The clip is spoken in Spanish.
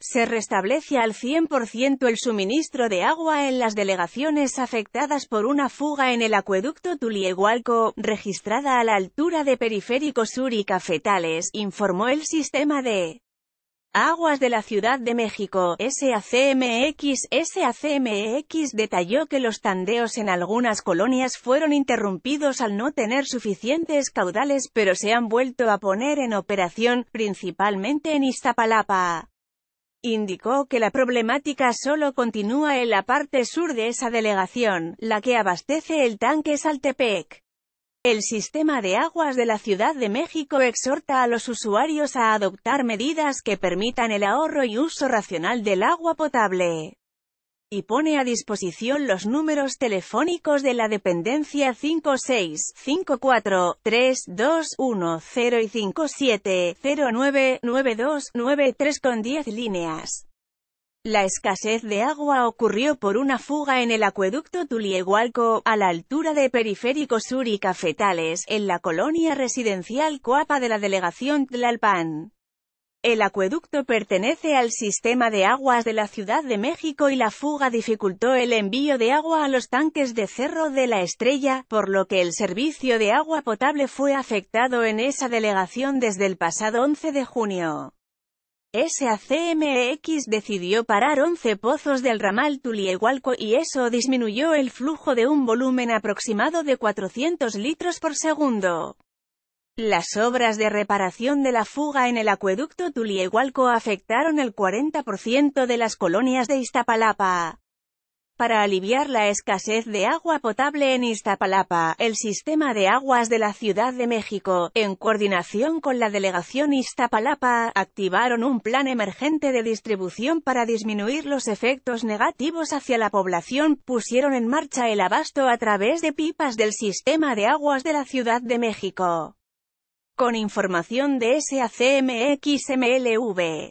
Se restablece al 100% el suministro de agua en las delegaciones afectadas por una fuga en el acueducto Tuliegualco registrada a la altura de Periférico Sur y Cafetales, informó el sistema de Aguas de la Ciudad de México, SACMX, SACMX detalló que los tandeos en algunas colonias fueron interrumpidos al no tener suficientes caudales pero se han vuelto a poner en operación, principalmente en Iztapalapa. Indicó que la problemática solo continúa en la parte sur de esa delegación, la que abastece el tanque Saltepec. El sistema de aguas de la Ciudad de México exhorta a los usuarios a adoptar medidas que permitan el ahorro y uso racional del agua potable y pone a disposición los números telefónicos de la dependencia 1, 0 y 93 con 10 líneas. La escasez de agua ocurrió por una fuga en el acueducto Tuliehualco, a la altura de Periférico Sur y Cafetales, en la colonia residencial Coapa de la delegación Tlalpan. El acueducto pertenece al sistema de aguas de la Ciudad de México y la fuga dificultó el envío de agua a los tanques de Cerro de la Estrella, por lo que el servicio de agua potable fue afectado en esa delegación desde el pasado 11 de junio. SACMEX decidió parar 11 pozos del ramal Tuliehualco y eso disminuyó el flujo de un volumen aproximado de 400 litros por segundo. Las obras de reparación de la fuga en el acueducto Tuliehualco afectaron el 40% de las colonias de Iztapalapa. Para aliviar la escasez de agua potable en Iztapalapa, el Sistema de Aguas de la Ciudad de México, en coordinación con la Delegación Iztapalapa, activaron un plan emergente de distribución para disminuir los efectos negativos hacia la población, pusieron en marcha el abasto a través de pipas del Sistema de Aguas de la Ciudad de México con información de SACMXMLV.